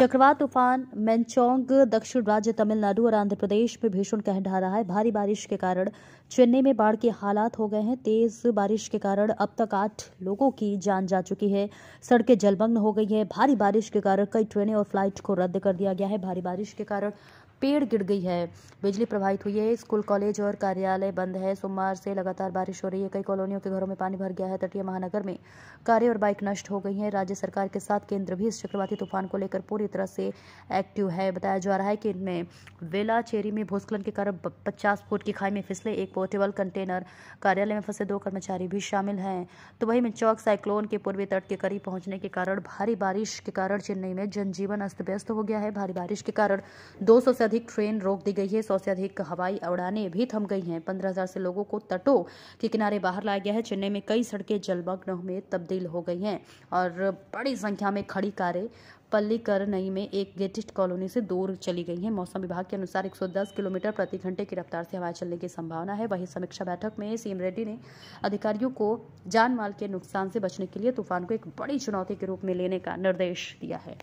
चक्रवात तूफान मैनचोंग दक्षिण राज्य तमिलनाडु और आंध्र प्रदेश में भीषण कहर ढा रहा है भारी बारिश के कारण चेन्नई में बाढ़ के हालात हो गए हैं तेज बारिश के कारण अब तक आठ लोगों की जान जा चुकी है सड़कें जलमग्न हो गई है भारी बारिश के कारण कई ट्रेनें और फ्लाइट को रद्द कर दिया गया है भारी बारिश के कारण पेड़ गिर गई है बिजली प्रभावित हुई है स्कूल कॉलेज और कार्यालय बंद है सोमवार से लगातार बारिश हो रही है कई कॉलोनियों के घरों में पानी भर गया है तटीय महानगर में कार्य और बाइक नष्ट हो गई हैं राज्य सरकार के साथ केंद्र भी इस चक्रवाती तूफान को लेकर पूरी तरह से एक्टिव है बताया जा रहा है कि इनमें वेलाचेरी में भूस्खलन के कारण पचास फुट की खाई में फिसले एक पोर्टेबल कंटेनर कार्यालय में फंसे दो कर्मचारी भी शामिल हैं तो में मिचौक साइक्लोन के पूर्वी तट के करीब पहुंचने के कारण भारी बारिश के कारण चेन्नई में जनजीवन अस्त व्यस्त हो गया है भारी बारिश के कारण दो से अधिक ट्रेन रोक दी गई है सौ से अधिक हवाई उड़ानें भी थम गई हैं पंद्रह हजार से लोगों को तटों के किनारे बाहर लाया गया है चेन्नई में कई सड़कें जलमग्न में तब्दील हो गई हैं और बड़ी संख्या में खड़ी कारें नई में एक गेटिस्ट कॉलोनी से दूर चली गई हैं मौसम विभाग के अनुसार 110 किलोमीटर प्रति घंटे की रफ्तार से हवाएं चलने की संभावना है वहीं समीक्षा बैठक में सीएम रेड्डी ने अधिकारियों को जान माल के नुकसान से बचने के लिए तूफान को एक बड़ी चुनौती के रूप में लेने का निर्देश दिया है